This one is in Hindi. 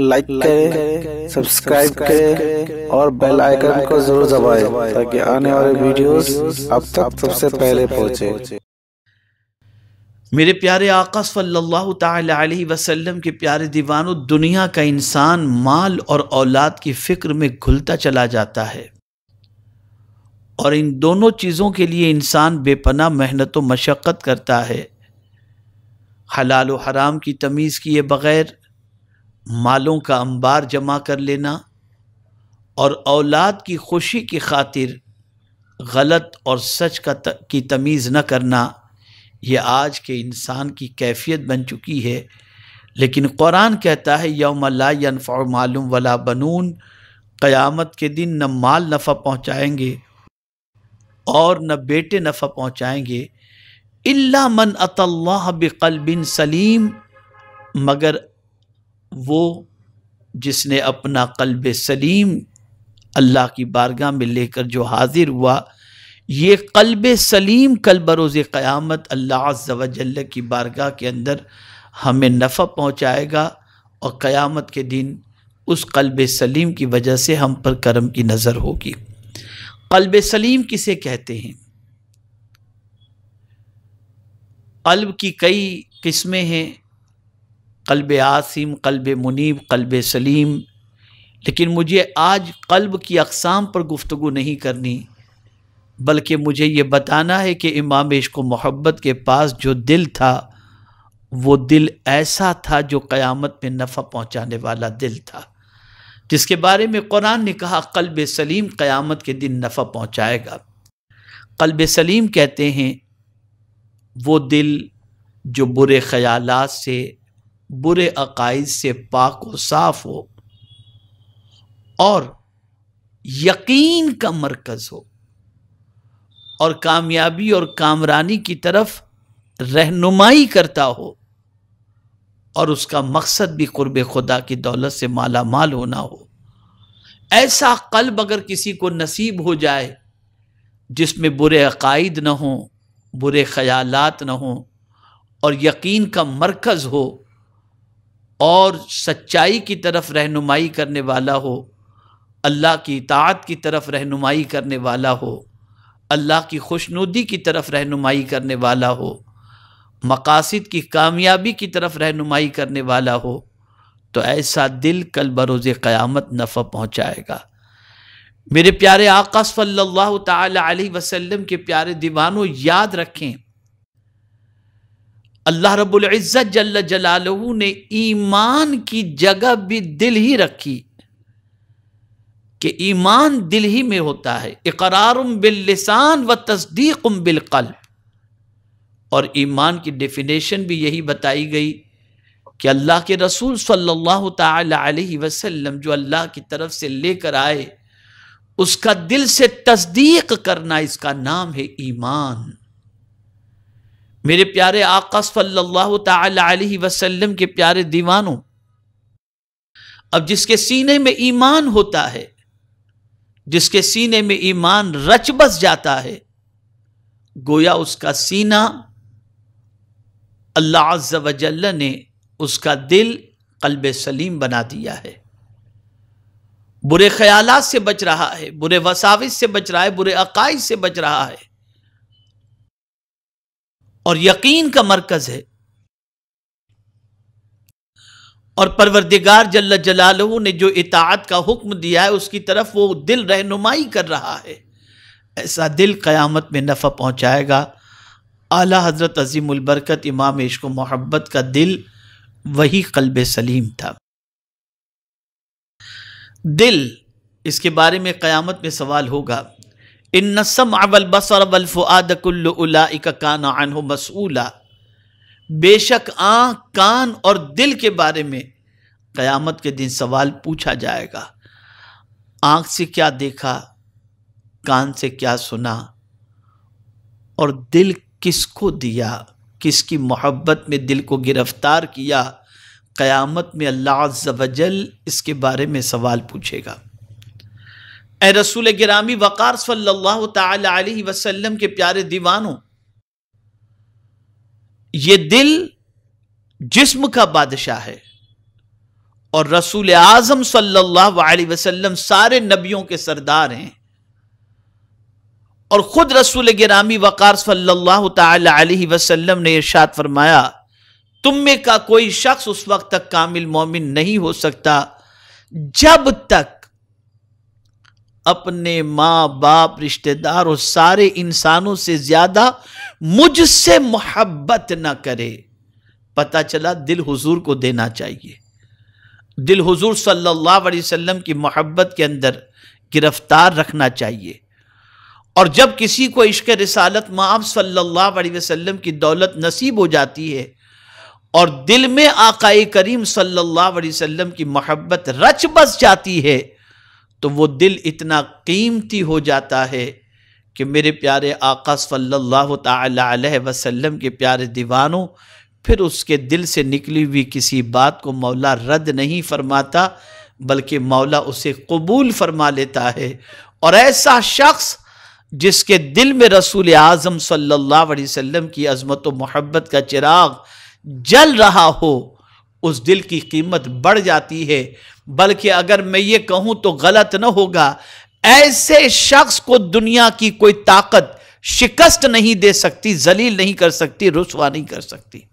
लाइक करें सब्सक्राइब करें और बेल आइकन को जरूर दबाएं ताकि आने वाले वीडियोस अब तक सबसे पहले पहुंचे मेरे प्यारे आकाश सल्लल्लाहु अलैहि वसल्लम के प्यारे दीवानों दुनिया का इंसान माल और औलाद की फ़िक्र में घुलता चला जाता है और इन दोनों चीज़ों के लिए इंसान बेपना मेहनत व मशक्क़त करता है हलाल व हराम की तमीज़ किए बग़ैर मालों का अंबार जमा कर लेना और औलाद की खुशी की खातिर गलत और सच का त, की तमीज़ न करना ये आज के इंसान की कैफियत बन चुकी है लेकिन कुरान कहता है यौम ला मालूम वला बनून क़यामत के दिन न माल नफ़ा पहुँचाएँगे और न बेटे नफ़ा पहुँचाएँगे इल्ला मन अतल्लाह बिकल्बिन सलीम मगर वो जिसने अपना कल्ब सलीम अल्लाह की बारगाह में लेकर जो हाजिर हुआ ये कल्ब सलीम कल बरोज़ क़्यामत अल्लाह की बारगाह के अंदर हमें नफ़ा पहुँचाएगा और क़यामत के दिन उस कल्ब सलीम की वजह से हम पर करम की नज़र होगी कल्ब सलीम किसे कहते हैं कल्ब की कई किस्में हैं कल्ब आसिम कल्ब मुनीब कल्ब सलीम लेकिन मुझे आज कल्ब की अकसाम पर गुफ्तु नहीं करनी बल्कि मुझे ये बताना है कि इमाम इश्क मोहब्बत के पास जो दिल था वो दिल ऐसा था जो क़यामत में नफ़ा पहुँचाने वाला दिल था जिसके बारे में कुरान ने कहा कल्ब सलीम क़यामत के दिन नफ़ा पहुँचाएगा कल्ब सलीम कहते हैं वो दिल जो बुरे ख़यालात से बुरे अकाइद से पाक व साफ हो और यकीन का मरकज़ हो और कामयाबी और कामरानी की तरफ रहनुमाई करता हो और उसका मकसद भी कुर्ब खुदा की दौलत से माला माल होना हो ऐसा कल्ब अगर किसी को नसीब हो जाए जिसमें बुरे अकायद न हों बुरे ख्यालात न हों और यकीन का मरकज़ हो और सच्चाई की तरफ रहनुमाई करने वाला हो अल्लाह की इतात की तरफ रहनुमाई करने वाला हो अल्लाह की खुशनुदी की तरफ रहनुमाई करने वाला हो मकासद की कामयाबी की तरफ रहनुमाई करने वाला हो तो ऐसा दिल कल बरोज़ क़यामत नफ़ा पहुँचाएगा मेरे प्यारे आका सल्लल्लाहु अलैहि वसल्लम के प्यारे दीवानों याद रखें अल्लाह रब्बुल इज़्ज़त जल्ल जलालहू ने ईमान की जगह भी दिल ही रखी कि ईमान दिल ही में होता है इकरारम बिल्लिसान व तस्दीकम बिलकल और ईमान की डेफिनेशन भी यही बताई गई कि अल्लाह के रसूल सल्लल्लाहु अलैहि वसल्लम जो अल्लाह की तरफ से लेकर आए उसका दिल से तस्दीक करना इसका नाम है ईमान मेरे प्यारे आका वसल्लम के प्यारे दीवानों अब जिसके सीने में ईमान होता है जिसके सीने में ईमान रच बस जाता है गोया उसका सीना अल्लाह अज्जल ने उसका दिल कल्ब सलीम बना दिया है बुरे ख्याल से बच रहा है बुरे वसाविस से बच रहा है बुरे अकाई से बच रहा है और यकीन का मरकज है और परवरदिगार जल्ल जलालू ने जो इतात का हुक्म दिया है उसकी तरफ वो दिल रहनुमाई कर रहा है ऐसा दिल क़यामत में नफ़ा पहुंचाएगा आला हज़रत अज़ीमबरकत इमाम इश्क मोहब्बत का दिल वही कल्ब सलीम था दिल इसके बारे में क़यामत में सवाल होगा इन नसम बसर मसूला बेशक आँख कान और दिल के बारे में क़यामत के दिन सवाल पूछा जाएगा आँख से क्या देखा कान से क्या सुना और दिल किसको दिया किसकी मोहब्बत में दिल को गिरफ्तार किया क़यामत में अल्लाह जवजल इसके बारे में सवाल पूछेगा ए रसूल गिरामी वक़ार सल्लल्लाहु अलैहि वसल्लम के प्यारे दीवानों ये दिल जिस्म का बादशाह है और रसूल आजम सल्लल्लाहु अलैहि वसल्लम सारे नबियों के सरदार हैं और खुद रसूल गिरामी वक़ार सल्लल्लाहु अलैहि वसल्लम ने इरशाद फरमाया तुम में का कोई शख्स उस वक्त तक कामिल मोमिन नहीं हो सकता जब तक अपने माँ बाप रिश्तेदार और सारे इंसानों से ज़्यादा मुझसे मोहब्बत ना करे पता चला दिल हुजूर को देना चाहिए दिल हुजूर सल्लल्लाहु अलैहि वसल्लम की मोहब्बत के अंदर गिरफ्तार रखना चाहिए और जब किसी को इश्क रसालत माँ सल्लल्लाहु अलैहि वसल्लम की दौलत नसीब हो जाती है और दिल में आकाए करीम सल्लल्लाहु अलैहि वसल्लम की मोहब्बत रच बस जाती है तो वो दिल इतना कीमती हो जाता है कि मेरे प्यारे आका सल्लल्लाहु अलैहि वसल्लम के प्यारे दीवानों फिर उसके दिल से निकली हुई किसी बात को मौला रद्द नहीं फरमाता बल्कि मौला उसे कबूल फरमा लेता है और ऐसा शख्स जिसके दिल में रसूल आज़म सल्लल्लाहु अलैहि वसल्लम की अजमत मोहब्बत का चिराग जल रहा हो उस दिल की कीमत बढ़ जाती है बल्कि अगर मैं ये कहूं तो गलत ना होगा ऐसे शख्स को दुनिया की कोई ताकत शिकस्त नहीं दे सकती जलील नहीं कर सकती रुसवा नहीं कर सकती